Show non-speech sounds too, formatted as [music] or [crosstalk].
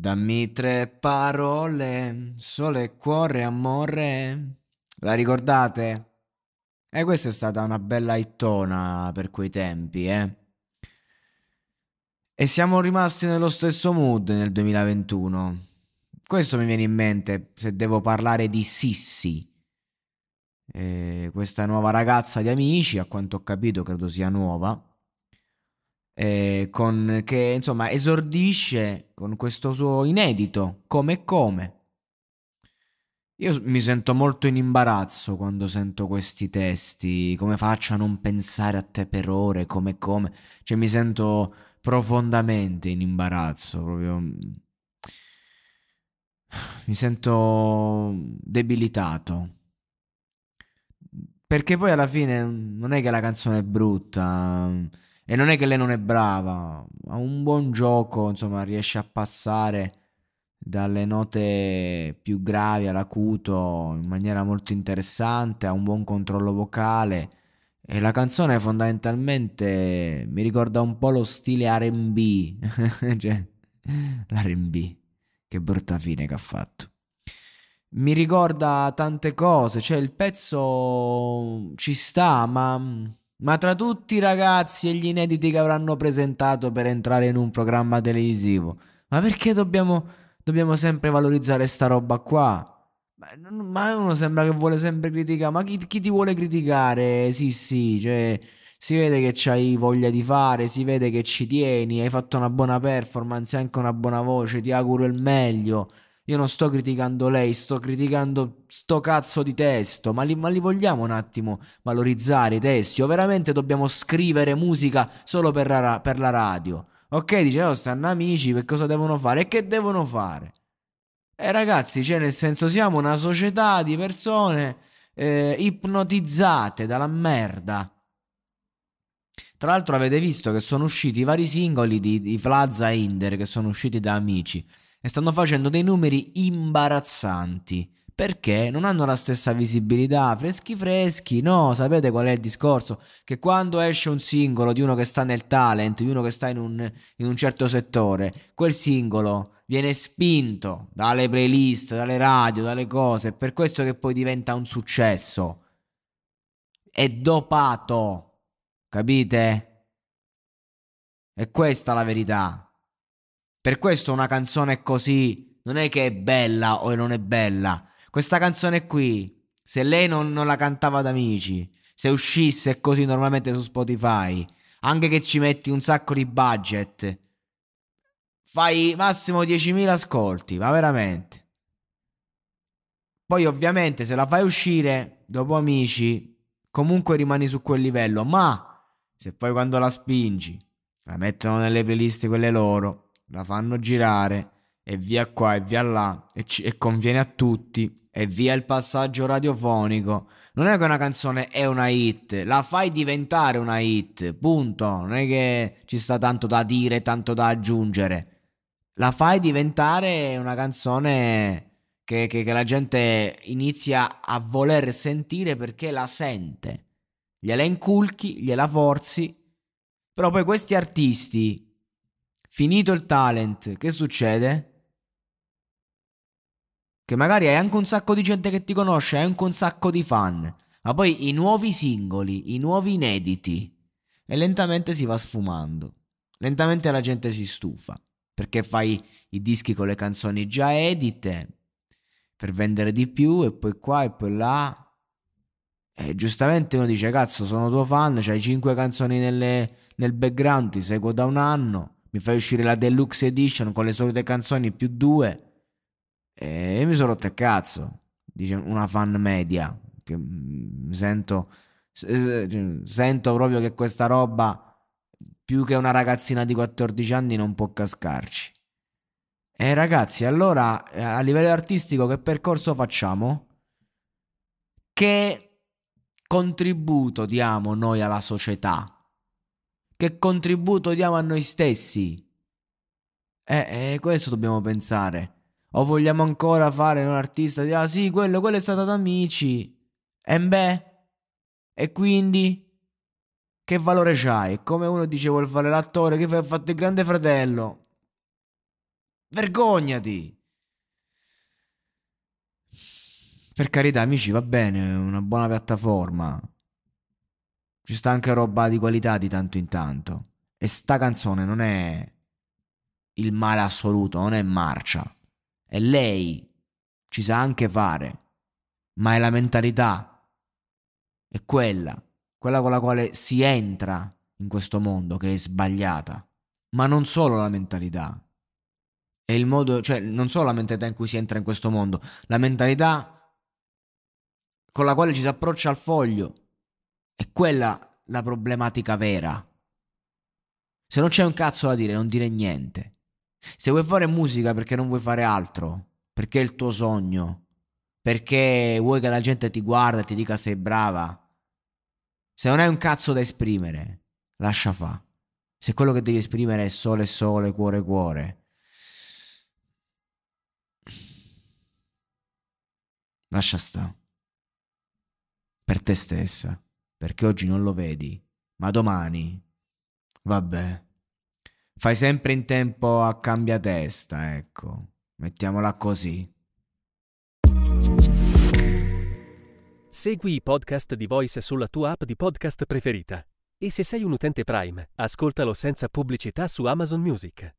Dammi tre parole, sole, cuore, amore. La ricordate? E eh, questa è stata una bella ittona per quei tempi, eh. E siamo rimasti nello stesso mood nel 2021. Questo mi viene in mente se devo parlare di Sissi. Eh, questa nuova ragazza di amici, a quanto ho capito, credo sia nuova eh, con, che insomma esordisce con questo suo inedito, come come. Io mi sento molto in imbarazzo quando sento questi testi, come faccio a non pensare a te per ore, come come, cioè mi sento profondamente in imbarazzo, proprio mm, mi sento debilitato. Perché poi alla fine non è che la canzone è brutta, mm, e non è che lei non è brava, ha un buon gioco, insomma, riesce a passare dalle note più gravi all'acuto in maniera molto interessante, ha un buon controllo vocale e la canzone fondamentalmente mi ricorda un po' lo stile RB, [laughs] cioè l'RB, che brutta fine che ha fatto. Mi ricorda tante cose, cioè il pezzo ci sta, ma ma tra tutti i ragazzi e gli inediti che avranno presentato per entrare in un programma televisivo, ma perché dobbiamo, dobbiamo sempre valorizzare sta roba qua? Ma uno sembra che vuole sempre criticare, ma chi, chi ti vuole criticare? Sì, sì, cioè si vede che c'hai voglia di fare, si vede che ci tieni, hai fatto una buona performance, anche una buona voce, ti auguro il meglio. Io non sto criticando lei, sto criticando sto cazzo di testo, ma li, ma li vogliamo un attimo valorizzare i testi? O veramente dobbiamo scrivere musica solo per la, per la radio? Ok, dice, oh, stanno amici, per cosa devono fare? E che devono fare? E eh, ragazzi, cioè nel senso siamo una società di persone eh, ipnotizzate dalla merda. Tra l'altro avete visto che sono usciti i vari singoli di, di Flazza e Inder che sono usciti da Amici e stanno facendo dei numeri imbarazzanti. Perché non hanno la stessa visibilità, freschi freschi, no, sapete qual è il discorso? Che quando esce un singolo di uno che sta nel talent, di uno che sta in un, in un certo settore, quel singolo viene spinto dalle playlist, dalle radio, dalle cose, è per questo che poi diventa un successo. È dopato, capite? È questa la verità. Per questo una canzone è così, non è che è bella o non è bella. Questa canzone qui, se lei non, non la cantava ad amici, se uscisse così normalmente su Spotify, anche che ci metti un sacco di budget, fai massimo 10.000 ascolti, ma veramente. Poi ovviamente se la fai uscire dopo amici, comunque rimani su quel livello, ma se poi quando la spingi, la mettono nelle playlist quelle loro, la fanno girare e via qua e via là e, ci, e, conviene a tutti e via il passaggio radiofonico. Non è che una canzone è una hit, la fai diventare una hit, punto. Non è che ci sta tanto da dire, tanto da aggiungere. La fai diventare una canzone che, che, che la gente inizia a voler sentire perché la sente. Gliela inculchi, gliela forzi. Però poi questi artisti Finito il talent, che succede? Che magari hai anche un sacco di gente che ti conosce, hai anche un sacco di fan, ma poi i nuovi singoli, i nuovi inediti. E lentamente si va sfumando. Lentamente la gente si stufa, perché fai i dischi con le canzoni già edite, per vendere di più, e poi qua e poi là, e giustamente uno dice: Cazzo, sono tuo fan, c'hai cinque canzoni nelle, nel background, ti seguo da un anno mi fai uscire la deluxe edition con le solite canzoni più due e mi sono rotto il cazzo, dice una fan media, che mm, mi sento, sento proprio che questa roba più che una ragazzina di 14 anni non può cascarci. E ragazzi, allora eh, a livello artistico che percorso facciamo? Che contributo diamo noi alla società? Che contributo diamo a noi stessi? Eh, eh, questo dobbiamo pensare. O vogliamo ancora fare un artista di ah sì, quello, quello è stato ad amici. E beh, e quindi che valore c'hai? Come uno dice vuol fare l'attore che ha fatto il grande fratello. Vergognati! Per carità, amici, va bene, è una buona piattaforma. Ci sta anche roba di qualità di tanto in tanto. E sta canzone non è il male assoluto, non è marcia. E lei ci sa anche fare, ma è la mentalità. È quella, quella con la quale si entra in questo mondo che è sbagliata. Ma non solo la mentalità. È il modo, cioè non solo la mentalità in cui si entra in questo mondo, la mentalità con la quale ci si approccia al foglio, è quella la problematica vera. Se non c'è un cazzo da dire, non dire niente. Se vuoi fare musica perché non vuoi fare altro, perché è il tuo sogno, perché vuoi che la gente ti guarda e ti dica sei brava, se non hai un cazzo da esprimere, lascia fa. Se quello che devi esprimere è sole, sole, cuore, cuore, lascia sta. Per te stessa perché oggi non lo vedi, ma domani... Vabbè. Fai sempre in tempo a cambia testa, ecco. Mettiamola così. Segui i podcast di Voice sulla tua app di podcast preferita. E se sei un utente Prime, ascoltalo senza pubblicità su Amazon Music.